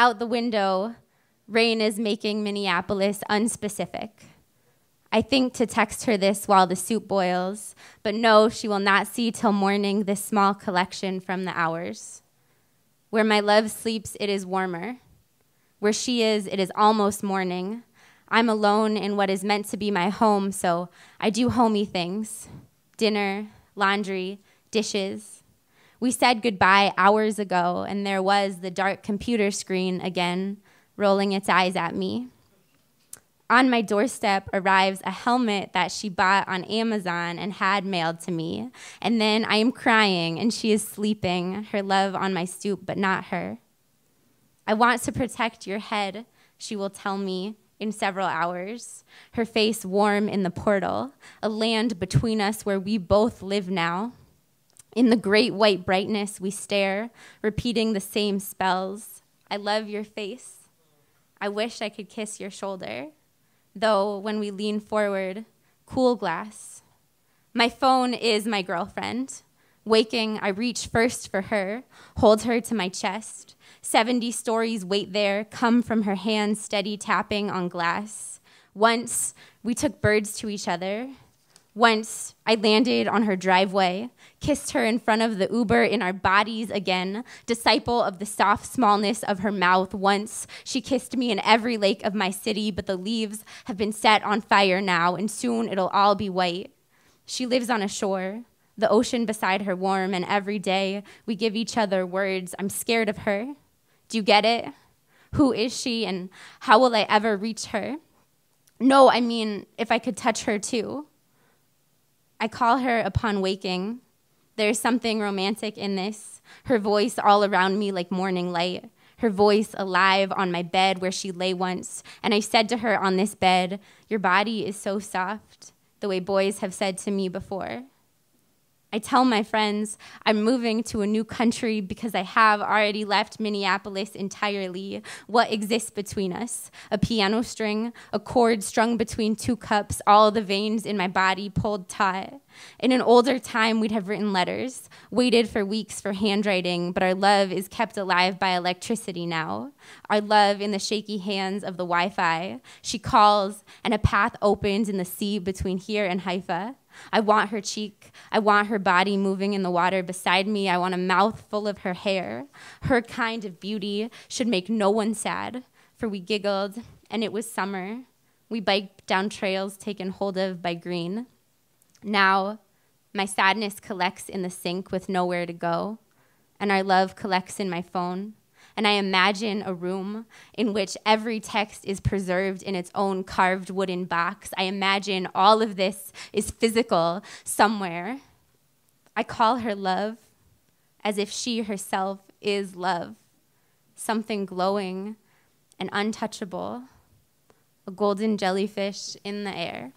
out the window, rain is making Minneapolis unspecific. I think to text her this while the soup boils, but no, she will not see till morning this small collection from the hours. Where my love sleeps, it is warmer. Where she is, it is almost morning. I'm alone in what is meant to be my home, so I do homey things dinner, laundry, dishes. We said goodbye hours ago, and there was the dark computer screen again, rolling its eyes at me. On my doorstep arrives a helmet that she bought on Amazon and had mailed to me. And then I am crying, and she is sleeping, her love on my stoop, but not her. I want to protect your head, she will tell me in several hours, her face warm in the portal, a land between us where we both live now. In the great white brightness, we stare, repeating the same spells. I love your face. I wish I could kiss your shoulder, though when we lean forward, cool glass. My phone is my girlfriend. Waking, I reach first for her, hold her to my chest. 70 stories wait there, come from her hand, steady tapping on glass. Once, we took birds to each other, once I landed on her driveway, kissed her in front of the Uber in our bodies again, disciple of the soft smallness of her mouth once. She kissed me in every lake of my city, but the leaves have been set on fire now, and soon it'll all be white. She lives on a shore, the ocean beside her warm, and every day we give each other words. I'm scared of her. Do you get it? Who is she, and how will I ever reach her? No, I mean, if I could touch her too. I call her upon waking. There's something romantic in this. Her voice all around me like morning light, her voice alive on my bed where she lay once. And I said to her on this bed, Your body is so soft, the way boys have said to me before. I tell my friends I'm moving to a new country because I have already left Minneapolis entirely. What exists between us? A piano string, a chord strung between two cups, all the veins in my body pulled taut. In an older time, we'd have written letters, waited for weeks for handwriting, but our love is kept alive by electricity now. Our love in the shaky hands of the Wi Fi. She calls, and a path opens in the sea between here and Haifa. I want her cheek. I want her body moving in the water beside me. I want a mouthful of her hair. Her kind of beauty should make no one sad, for we giggled, and it was summer. We biked down trails taken hold of by green. Now, my sadness collects in the sink with nowhere to go, and our love collects in my phone. And I imagine a room in which every text is preserved in its own carved wooden box. I imagine all of this is physical somewhere. I call her love as if she herself is love, something glowing and untouchable, a golden jellyfish in the air.